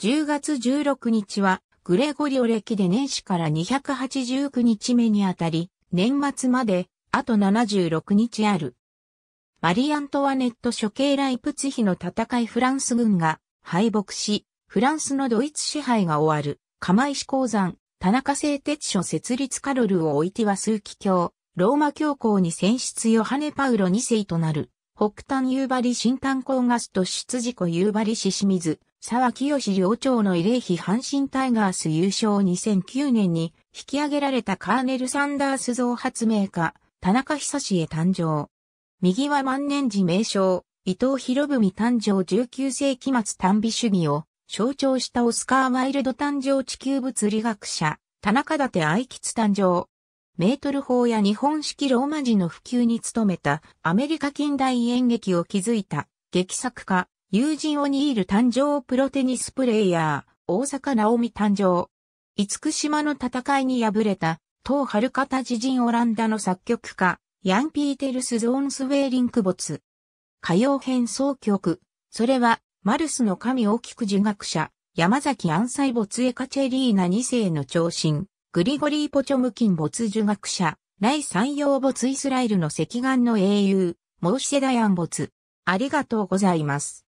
10月16日は、グレゴリオ歴で年始から289日目にあたり、年末まで、あと76日ある。マリアントワネット処刑ライプツヒの戦いフランス軍が敗北し、フランスのドイツ支配が終わる、釜石鉱山、田中製鉄所設立カロルを置いては数奇教、ローマ教皇に選出ヨハネ・パウロ2世となる、北端夕張新炭鉱ガスと出事故夕張市清水、沢清洋長の慰霊碑阪神タイガース優勝2009年に引き上げられたカーネル・サンダース像発明家、田中久志へ誕生。右は万年寺名称、伊藤博文誕生19世紀末短美主義を象徴したオスカー・ワイルド誕生地球物理学者、田中立愛吉誕生。メートル法や日本式ローマ字の普及に努めたアメリカ近代演劇を築いた劇作家友人をニール誕生プロテニスプレイヤー、大阪直美誕生。五福島の戦いに敗れた、当春方自陣オランダの作曲家、ヤン・ピーテルス・ゾーンスウェーリンク没。歌謡編奏曲、それは、マルスの神大きく儒学者、山崎安西没エカチェリーナ2世の長身、グリゴリー・ポチョムキン没儒学者、内山陽没イスラエルの赤岩の英雄、モーシセダヤン没。ありがとうございます。